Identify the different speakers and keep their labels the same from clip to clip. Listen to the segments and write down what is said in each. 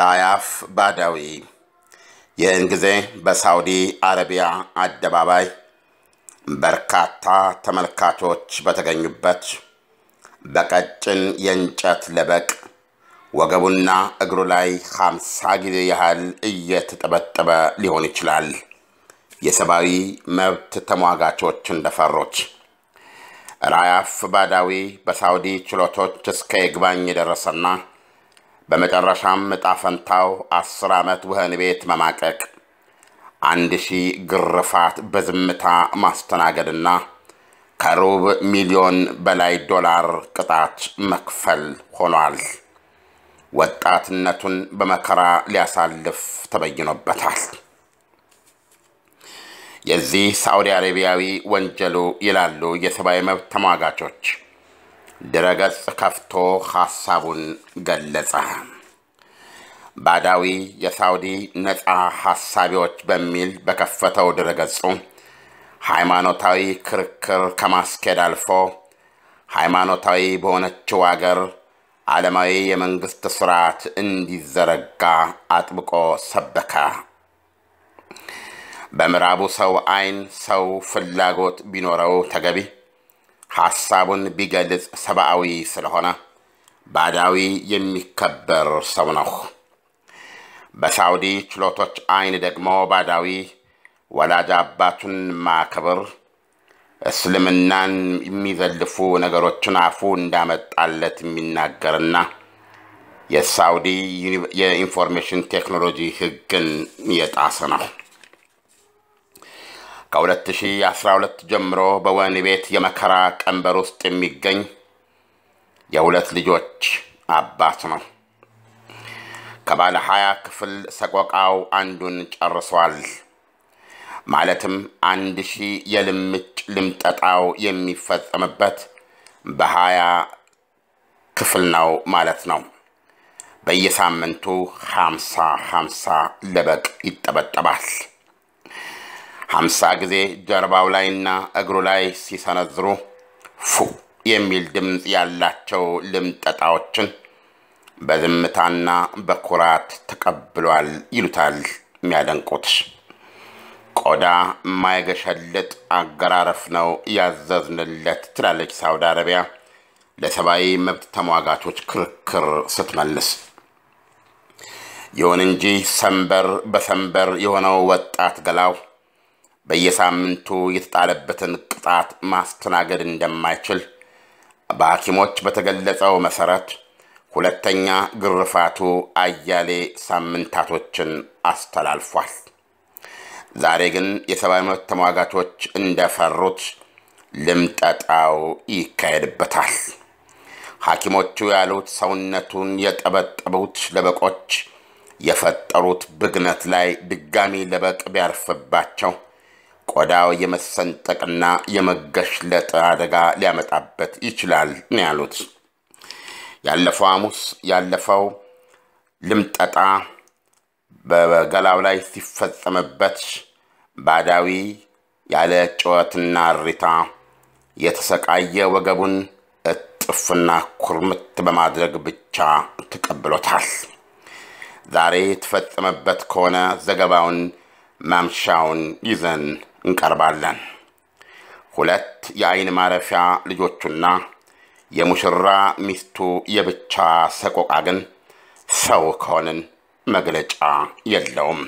Speaker 1: ራያፍ ባዳዊ ይህን ጊዜ በሳውዲ አረቢያ አደባባይ በርካታ ተመልካቾች በተገኙበት በቀጭን የእንጨት ለበቅ ወገቡና እግሩ ላይ ሀምሳ ጊዜ ያህል እየተጠበጠበ ሊሆን ይችላል። የሰብአዊ መብት ተሟጋቾች እንደፈሩት ራያፍ ባዳዊ በሳውዲ ችሎቶች እስከ ይግባኝ የደረሰና በመጨረሻም እጣ ፈንታው አስር ዓመት ውህን ቤት መማቀቅ፣ አንድ ሺህ ግርፋት በዝምታ ማስተናገድና ከሩብ ሚሊዮን በላይ ዶላር ቅጣት መክፈል ሆኗል። ወጣትነቱን በመከራ ሊያሳልፍ ተበይኖበታል። የዚህ ሳዑዲ አረቢያዊ ወንጀሉ ይላሉ የሰብአዊ መብት ተሟጋቾች። ድረገጽ ከፍቶ ሐሳቡን ገለጸ። ባዳዊ የሳውዲ ነፃ ሐሳቢዎች በሚል በከፈተው ድረገጹ ሃይማኖታዊ ክርክር ከማስኬድ አልፎ ሃይማኖታዊ በሆነችው አገር ዓለማዊ የመንግሥት ስርዓት እንዲዘረጋ አጥብቆ ሰበከ። በምዕራቡ ሰው አይን ሰው ፍላጎት ቢኖረው ተገቢ ሐሳቡን ቢገልጽ ሰብአዊ ስለሆነ ባዳዊ የሚከበር ሰው ነው። በሳውዲ ችሎቶች አይን ደግሞ ባዳዊ ወላጅ አባቱን ማክብር እስልምናን የሚዘልፉ ነገሮችን አፉ እንዳመጣለት የሚናገርና የሳውዲ የኢንፎርሜሽን ቴክኖሎጂ ሕግን የጣሰ ነው። ከ2012 ጀምሮ በወህኒ ቤት የመከራ ቀንበር ውስጥ የሚገኝ የሁለት ልጆች አባት ነው። ከባለ 20 ክፍል ሰቆቃው አንዱን ጨርሷል። ማለትም አንድ ሺ የልምጭ ልምጠጣው የሚፈጸምበት በ ክፍል ነው ማለት ነው። በየሳምንቱ 50 50 ለበቅ ይጠበጠባል። ሀምሳ ጊዜ ጀርባው ላይና እግሩ ላይ ሲሰነዝሩ ፉ የሚል ድምፅ ያላቸው ልምጠጣዎችን በዝምታና በኩራት ተቀብሏል ይሉታል የሚያደንቁት። ቆዳ ማይገሸልጥ አገራረፍ ነው ያዘዝንለት ትላለች ሳውዲ አረቢያ ለሰብአዊ መብት ተሟጋቾች ክርክር ስትመልስ። ይሁን እንጂ ሰንበር በሰንበር የሆነው ወጣት ገላው በየሳምንቱ የተጣለበትን ቅጣት ማስተናገድ እንደማይችል በሐኪሞች በተገለጸው መሠረት ሁለተኛ ግርፋቱ አያሌ ሳምንታቶችን አስተላልፏል። ዛሬ ግን የሰብአዊ መብት ተሟጋቾች እንደፈሩት ልምጠጣው ይካሄድበታል። ሐኪሞቹ ያሉት ሰውነቱን የጠበጠቡት ለበቆች የፈጠሩት ብግነት ላይ ድጋሚ ለበቅ ቢያርፍባቸው ቆዳው የመሰንጠቅና የመገሽለጥ አደጋ ሊያመጣበት ይችላል ነው ያሉት። ያለፈው ሐሙስ ያለፈው ልምጠጣ በገላው ላይ ሲፈጸምበት ባዳዊ ያለ ጩኸትና እሪታ የተሰቃየ ወገቡን እጥፍና ኩርምት በማድረግ ብቻ ተቀብሎታል። ዛሬ የተፈጸመበት ከሆነ ዘገባውን ማምሻውን ይዘን እንቀርባለን። ሁለት የአይን ማረፊያ ልጆቹና የሙሽራ ሚስቱ የብቻ ሰቆቃ ግን ሰው ከሆንን መግለጫ የለውም፣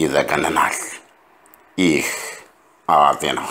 Speaker 1: ይዘገንናል። ይህ አዋዜ ነው።